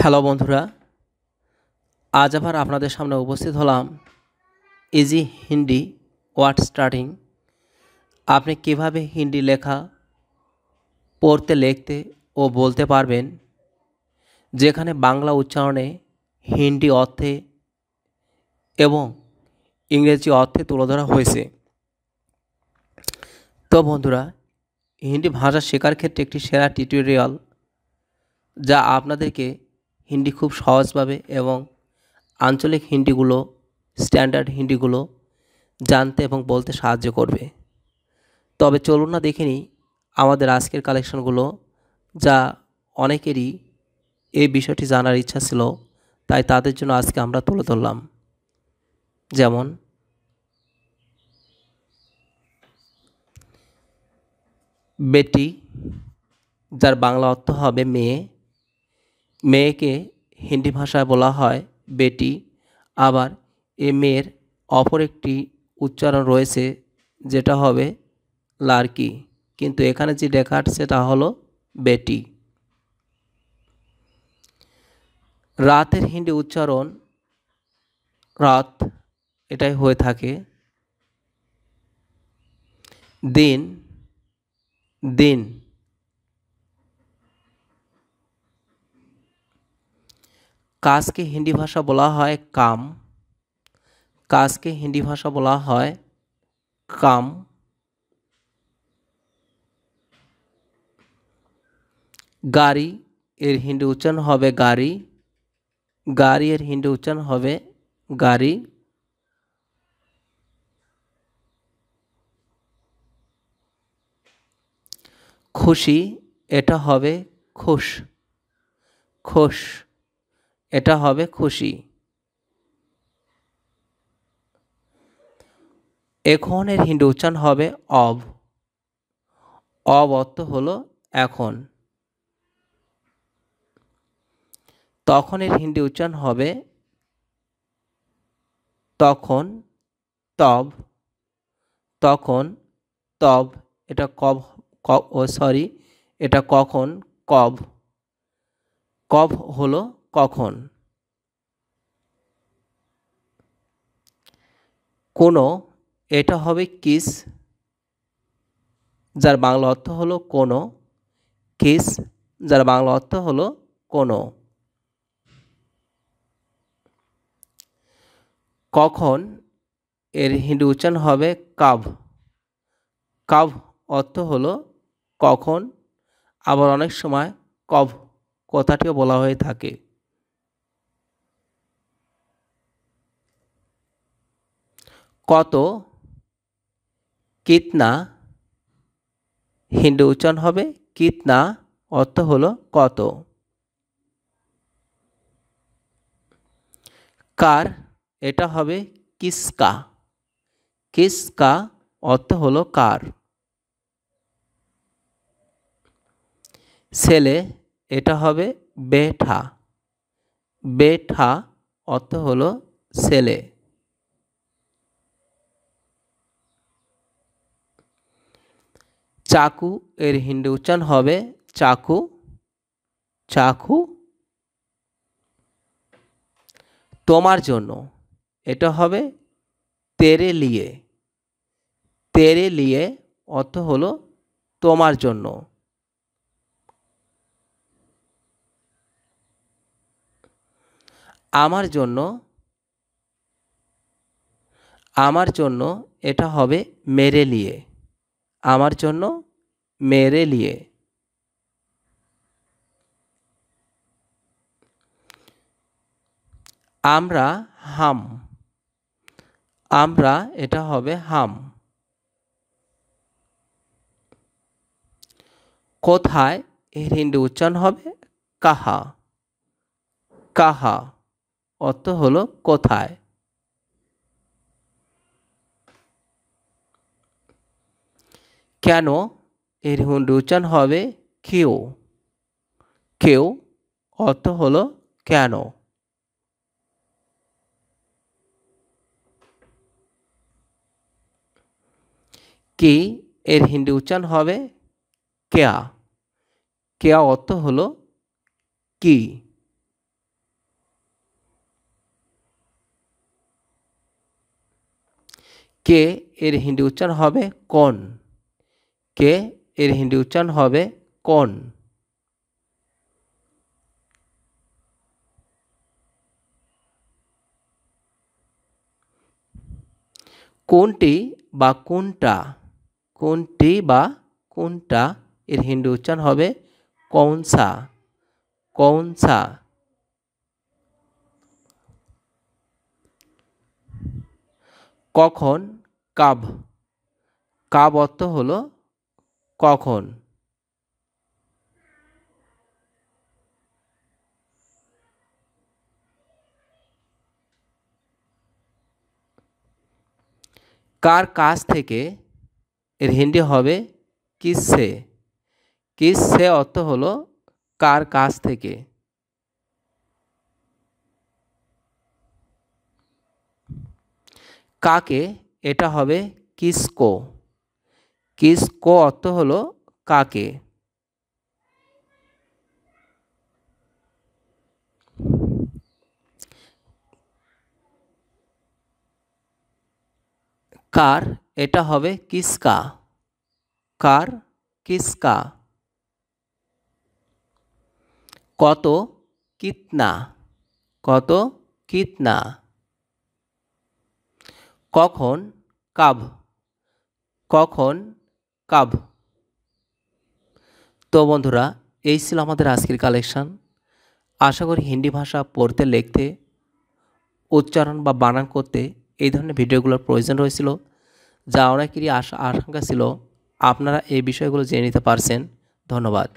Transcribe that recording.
hello বন্ধুরা আজ আবার আপনাদের সামনে উপস্থিত হলাম ইজি হিন্দি ওয়ার্ড স্টার্টিং আপনি কিভাবে হিন্দি লেখা পড়তে লিখতে ও বলতে পারবেন যেখানে বাংলা উচ্চারণে হিন্দি অর্থে এবং ইংরেজি অর্থে তুলে ধরা হয়েছে তো বন্ধুরা হিন্দি ভাষা শেখার ক্ষেত্রে একটি সেরা টিউটোরিয়াল যা আপনাদেরকে হিন্দি খুব সহজভাবে এবং আঞ্চলিক হিন্দিগুলো স্ট্যান্ডার্ড হিন্দিগুলো জানতে এবং বলতে সাহায্য করবে তবে চলুন না দেখে আমাদের আজকের কালেকশনগুলো যা অনেকেরই এই বিষয়টি জানার ইচ্ছা ছিল তাই তাদের জন্য আজকে আমরা তুলে ধরলাম যেমন বেটি যার বাংলা অর্থ হবে মেয়ে মেয়েকে হিন্দি ভাষায় বলা হয় বেটি আবার এ মেয়ের অপর একটি উচ্চারণ রয়েছে যেটা হবে লার্কি কিন্তু এখানে যে ডেকাট সেটা হলো বেটি রাতের হিন্দি উচ্চারণ রাত এটাই হয়ে থাকে দিন দিন কাজকে হিন্দি ভাষা বলা হয় কাম কাজকে হিন্দি ভাষা বলা হয় কাম গাড়ি এর হিন্দি উচ্চারণ হবে গাড়ি গাড়ি এর হিন্দি উচ্চারণ হবে গাড়ি খুশি এটা হবে খুশ খুশ এটা হবে খুশি এখন এর হিন্দু উচ্চারণ হবে অব অব অর্থ হলো এখন তখন এর হিন্দি উচ্চারণ হবে তখন তব তখন তব এটা কব ও সরি এটা কখন কব কব হলো কখন কোনো এটা হবে কিস যার বাংলা অর্থ হলো কোনো কিস যার বাংলা অর্থ হলো কোনো কখন এর হিন্দি উচ্চারণ হবে কাভ কাভ অর্থ হলো কখন আবার অনেক সময় কভ কথাটিও বলা হয়ে থাকে কত কিতনা হিন্দু উচ্চারণ হবে কিতনা অর্থ হলো কত কার এটা হবে কিসকা কিসকা অর্থ হল কার ছেলে এটা হবে বেঠা বেঠা অর্থ হলো ছেলে চাকু এর হিন্দি উচ্চারণ হবে চাকু চাকু তোমার জন্য এটা হবে তেরে লিয়ে তেরে লিয়ে অর্থ হলো তোমার জন্য আমার জন্য আমার জন্য এটা হবে মেরে লিয়ে আমার জন্য মেরে লিয়ে আমরা হাম আমরা এটা হবে হাম কোথায় এর হিন্দি উচ্চারণ হবে কাহা কাহা অর্থ হলো কোথায় কেন এর রুচন হবে কেউ কেউ অর্থ হলো কেন কি এর হিন্দি উচ্চারণ হবে কেয়া কেয়া অর্থ হলো কি কে এর হিন্দি উচ্চারণ হবে কোন কে এর হিন্দি উচ্চারণ হবে কন কোনটি বা কোনটা কোনটি বা কোনটা এর হিন্দি উচ্চারণ হবে কৌনসা কৌনসা কখন কাব কাব অর্থ হলো কখন কার কাছ থেকে এর হিন্দি হবে কিসে কিসে অর্থ হলো কার কাছ থেকে কাকে এটা হবে কিসকো কিস ক অর্থ হলো কাকে কার এটা হবে কিসকা কার কিসকা কত কিতনা কত কিতনা কখন কাব কখন কাব তো বন্ধুরা এই ছিল আমাদের আজকের কালেকশান আশা করি হিন্দি ভাষা পড়তে লিখতে উচ্চারণ বা বানান করতে এই ধরনের ভিডিওগুলোর প্রয়োজন রয়েছিল যা অনেকেরই আশা আশঙ্কা ছিল আপনারা এই বিষয়গুলো জেনে নিতে পারছেন ধন্যবাদ